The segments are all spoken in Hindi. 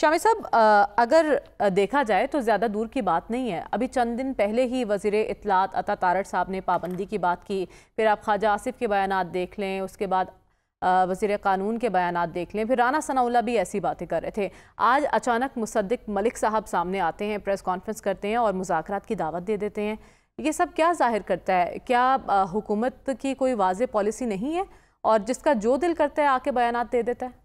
शामी साहब अगर देखा जाए तो ज़्यादा दूर की बात नहीं है अभी चंद दिन पहले ही वजीर इतलात अता तारड़ साहब ने पाबंदी की बात की फिर आप ख्वाजा आसिफ के बयान देख लें उसके बाद वजीर कानून के बयान देख लें फिर राना सनाउल्ला भी ऐसी बातें कर रहे थे आज अचानक मुसद्दिक मलिक साहब सामने आते हैं प्रेस कॉन्फ्रेंस करते हैं और मुजाकर की दावत दे देते हैं ये सब क्या जाहिर करता है क्या हुकूमत की कोई वाज पॉलिसी नहीं है और जिसका जो दिल करता है आके बयान दे देता है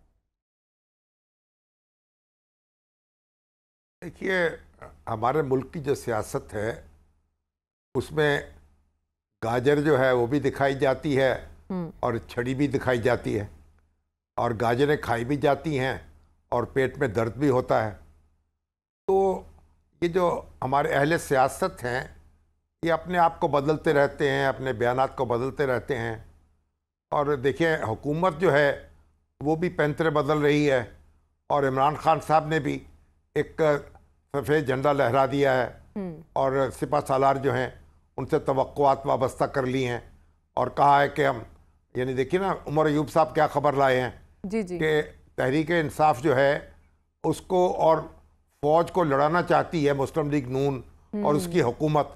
देखिए हमारे मुल्क की जो सियासत है उसमें गाजर जो है वो भी दिखाई जाती है हम्म। और छड़ी भी दिखाई जाती है और गाजरें खाई भी जाती हैं और पेट में दर्द भी होता है तो ये जो हमारे अहले सियासत हैं ये अपने आप को बदलते रहते हैं अपने बयान को बदलते रहते हैं और देखिए हुकूमत जो है वो भी पैंतरे बदल रही है और इमरान खान साहब ने भी एक सफ़ेद झंडा लहरा दिया है और सिपा सालार जो हैं उनसे तवक्वात वाबस्ता कर ली हैं और कहा है कि हम यानी देखिए ना उमर अयूब साहब क्या खबर लाए हैं जी जी कि तहरीक इंसाफ जो है उसको और फौज को लड़ाना चाहती है मुस्लिम लीग नून और हम्म। उसकी हुकूमत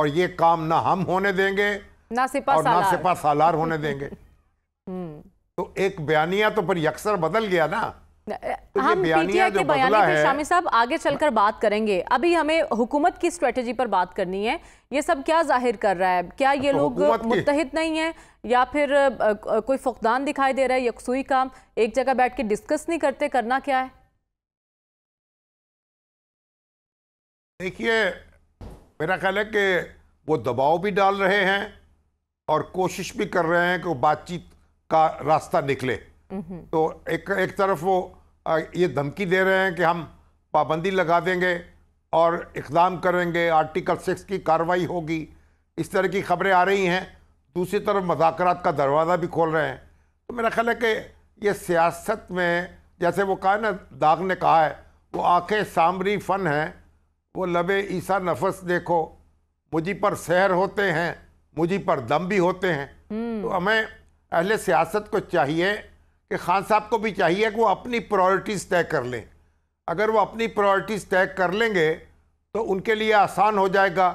और ये काम ना हम होने देंगे ना सिपा और सालार। ना सिपा सालार होने देंगे हम्म। तो एक बयानिया तो फिर यकसर बदल गया ना तो हम पीटीआई के बयान पर शामी साहब आगे चलकर बात करेंगे अभी हमें हुकूमत की स्ट्रेटेजी पर बात करनी है ये सब क्या जाहिर कर रहा है क्या ये तो लोग मुतहद नहीं है या फिर कोई फुकदान दिखाई दे रहा है यकसुई काम एक जगह बैठ के डिस्कस नहीं करते करना क्या है देखिए मेरा ख्याल है कि वो दबाव भी डाल रहे हैं और कोशिश भी कर रहे हैं कि बातचीत का रास्ता निकले हम्म। तो एक एक तरफ वो ये धमकी दे रहे हैं कि हम पाबंदी लगा देंगे और इकदाम करेंगे आर्टिकल सिक्स की कार्रवाई होगी इस तरह की खबरें आ रही हैं दूसरी तरफ मजाकरात का दरवाज़ा भी खोल रहे हैं तो मेरा ख्याल है कि ये सियासत में जैसे वो कहा ना दाग ने कहा है वो आंखें सामरी फन हैं वो लबे ईसा नफस देखो मुझी पर शहर होते हैं मुझी पर दम भी होते हैं हम्म। तो हमें अहले सियासत को चाहिए कि खान साहब को भी चाहिए कि वो अपनी प्रायोरिटीज़ तय कर लें अगर वो अपनी प्रायोरिटीज़ तय कर लेंगे तो उनके लिए आसान हो जाएगा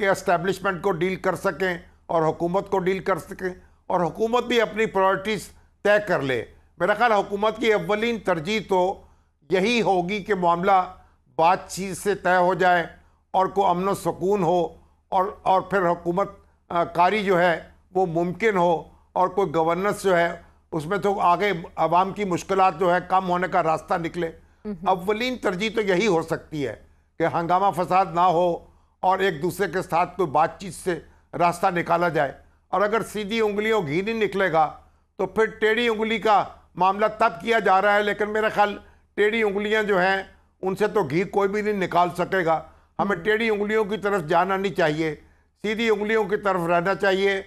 कि इस्टेब्लिशमेंट को डील कर सकें और हुकूमत को डील कर सकें और हुकूमत भी अपनी प्रायोरिटीज़ तय कर ले मेरा ख्याल हुकूमत की अवलिन तरजीह तो यही होगी कि मामला बातचीत से तय हो जाए और को अमन सुकून हो और और फिर हुकूमत कारी जो है वो मुमकिन हो और कोई गवर्नेंस जो है उसमें तो आगे आवाम की मुश्किल जो है कम होने का रास्ता निकले अवलिन तरजीह तो यही हो सकती है कि हंगामा फसाद ना हो और एक दूसरे के साथ कोई बातचीत से रास्ता निकाला जाए और अगर सीधी उंगलियों घी नहीं निकलेगा तो फिर टेढ़ी उंगली का मामला तब किया जा रहा है लेकिन मेरा ख्याल टेढ़ी उंगलियां जो हैं उनसे तो घी कोई भी नहीं निकाल सकेगा हमें टेढ़ी उंगलियों की तरफ जाना नहीं चाहिए सीधी उंगलियों की तरफ रहना चाहिए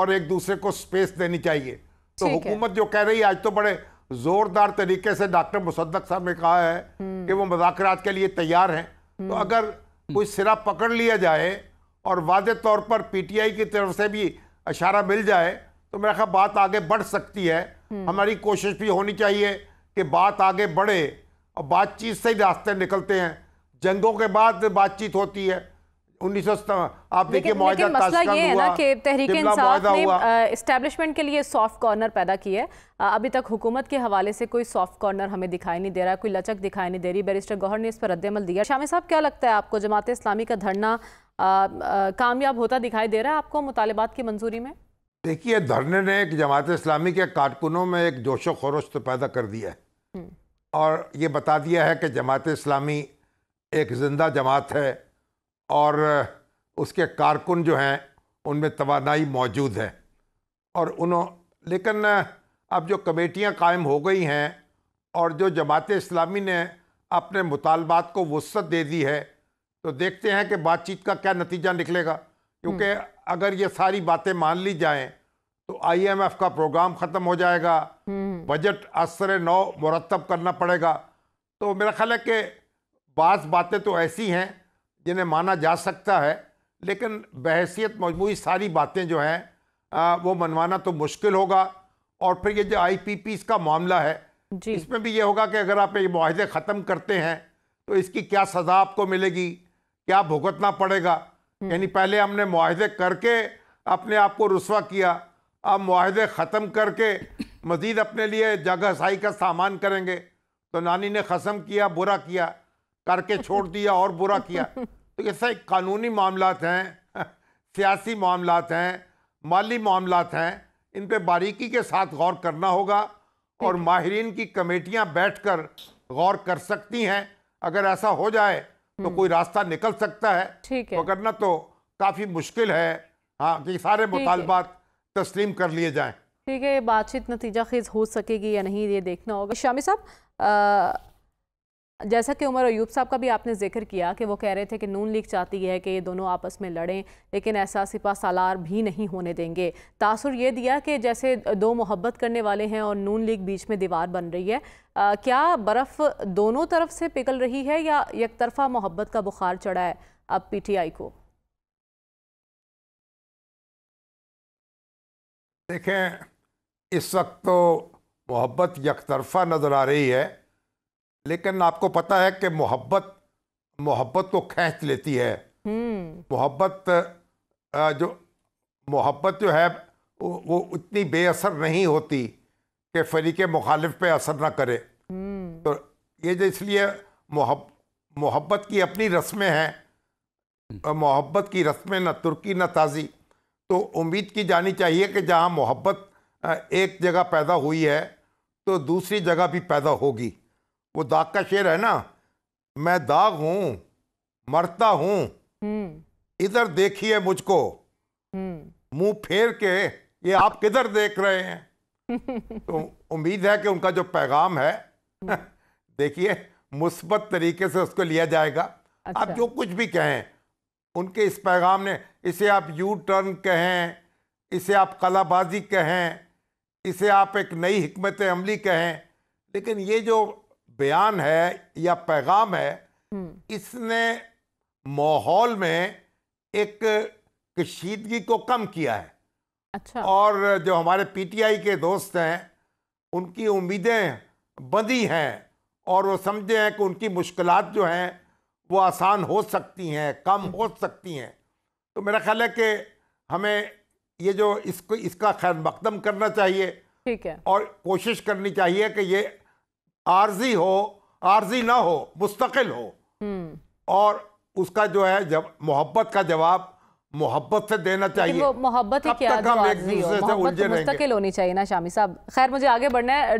और एक दूसरे को स्पेस देनी चाहिए तो हुकूमत जो कह रही है आज तो बड़े जोरदार तरीके से डॉक्टर मुसद्दक साहब ने कहा है हम्म। कि वो मजाक के लिए तैयार हैं तो हम्म। अगर कोई हम्म। सिरा पकड़ लिया जाए और वाज तौर पर पीटीआई की तरफ से भी इशारा मिल जाए तो मेरा ख्याल बात आगे बढ़ सकती है हमारी कोशिश भी होनी चाहिए कि बात आगे बढ़े और बातचीत से ही रास्ते निकलते हैं जंगों के बाद बातचीत होती है आप देखिए मसला लिए सॉफ्ट कॉर्नर पैदा किया है अभी तक हुकूमत के हवाले से कोई सॉफ्ट कॉर्नर हमें दिखाई नहीं दे रहा है कोई लचक दिखाई नहीं दे रही बैरिस्टर गौहर ने इस पर रद्दमल दिया शामिल साहब क्या लगता है आपको जमात इस्लामी का धरना कामयाब होता दिखाई दे रहा है आपको मुतालबात की मंजूरी में देखिए धरने ने एक जमात इस्लामी के कारकुनों में एक जोशो खरोश पैदा कर दिया है हम्म। और ये बता दिया है कि जमात इस्लामी एक जिंदा जमात है और उसके कारकुन जो हैं उनमें तोानाई मौजूद है और उन्हों लेकिन अब जो कमेटियाँ कायम हो गई हैं और जो जमात इस्लामी ने अपने मुतालबात को वसत दे दी है तो देखते हैं कि बातचीत का क्या नतीजा निकलेगा क्योंकि हम्म। अगर ये सारी बातें मान ली जाएं तो आईएमएफ का प्रोग्राम ख़त्म हो जाएगा हम्म। बजट असर नौ मुरतब करना पड़ेगा तो मेरा ख्याल है कि बाज़ बातें तो ऐसी हैं जिन्हें माना जा सकता है लेकिन बहसीत मजमू सारी बातें जो हैं वो मनवाना तो मुश्किल होगा और फिर ये जो आई पी पी का मामला है इसमें भी ये होगा कि अगर आप ये माहे ख़त्म करते हैं तो इसकी क्या सज़ा आपको मिलेगी क्या भुगतना पड़ेगा हम्म। यानी पहले हमने माहे करके अपने आप को रसवा किया अब माहे ख़त्म करके मज़ीद अपने लिए जगह सही का सामान करेंगे तो नानी ने खसम किया बुरा किया करके छोड़ दिया और बुरा किया तो ये सब कानूनी मामला हैं सियासी मामला हैं माली मामला हैं इन पर बारीकी के साथ गौर करना होगा और माहरीन की कमेटियां बैठकर गौर कर सकती हैं अगर ऐसा हो जाए तो हम्म। कोई रास्ता निकल सकता है ठीक है वरना तो, तो काफ़ी मुश्किल है हाँ कि सारे मुतालबात तस्लीम कर लिए जाएँ ठीक है बातचीत नतीजा खेज हो सकेगी या नहीं ये देखना होगा शामी साहब जैसा कि उमर अयूब साहब का भी आपने जिक्र किया कि वो कह रहे थे कि नून लीग चाहती है कि ये दोनों आपस में लड़ें लेकिन ऐसा सिपा सालार भी नहीं होने देंगे तासुर ये दिया कि जैसे दो मोहब्बत करने वाले हैं और नून लीग बीच में दीवार बन रही है आ, क्या बर्फ़ दोनों तरफ से पिघल रही है या एक तरफा मोहब्बत का बुखार चढ़ा है अब पी टी आई को देखें इस वक्त तो मोहब्बत यकतरफा नज़र आ रही है लेकिन आपको पता है कि मोहब्बत मोहब्बत को खींच लेती है हम्म। मोहब्बत जो मोहब्बत जो है वो उतनी बेअसर नहीं होती कि फरीक मुखालिफ पे असर ना करे हम्म। तो ये जो इसलिए मोहब मोहब्बत की अपनी रस्में हैं मोहब्बत की रस्में ना तुर्की ना ताज़ी तो उम्मीद की जानी चाहिए कि जहाँ मोहब्बत एक जगह पैदा हुई है तो दूसरी जगह भी पैदा होगी वो दाग का शेर है ना मैं दाग हूं मरता हूं हम्म। इधर देखिए मुझको हम्म। मुंह फेर के ये आप किधर देख रहे हैं तो उम्मीद है कि उनका जो पैगाम है हम्म। देखिए मुस्बत तरीके से उसको लिया जाएगा अच्छा। आप जो कुछ भी कहें उनके इस पैगाम ने इसे आप यू टर्न कहें इसे आप कलाबाजी कहें इसे आप एक नई हमत अमली कहें लेकिन ये जो बयान है या पैगाम है हम्म। इसने माहौल में एक कशीदगी को कम किया है अच्छा और जो हमारे पीटीआई के दोस्त हैं उनकी उम्मीदें बंधी हैं और वो समझे हैं कि उनकी मुश्किल जो हैं वो आसान हो सकती हैं कम हो सकती हैं तो मेरा ख्याल है कि हमें ये जो इसको इसका खैर मकदम करना चाहिए ठीक है और कोशिश करनी चाहिए कि ये आर्जी हो आर्जी ना हो मुस्तकिल हो हम्म। और उसका जो है जब मोहब्बत का जवाब मोहब्बत से देना चाहिए मोहब्बत ही क्या तो उलझे मुस्तकिल होनी चाहिए ना शामी साहब खैर मुझे आगे बढ़ना है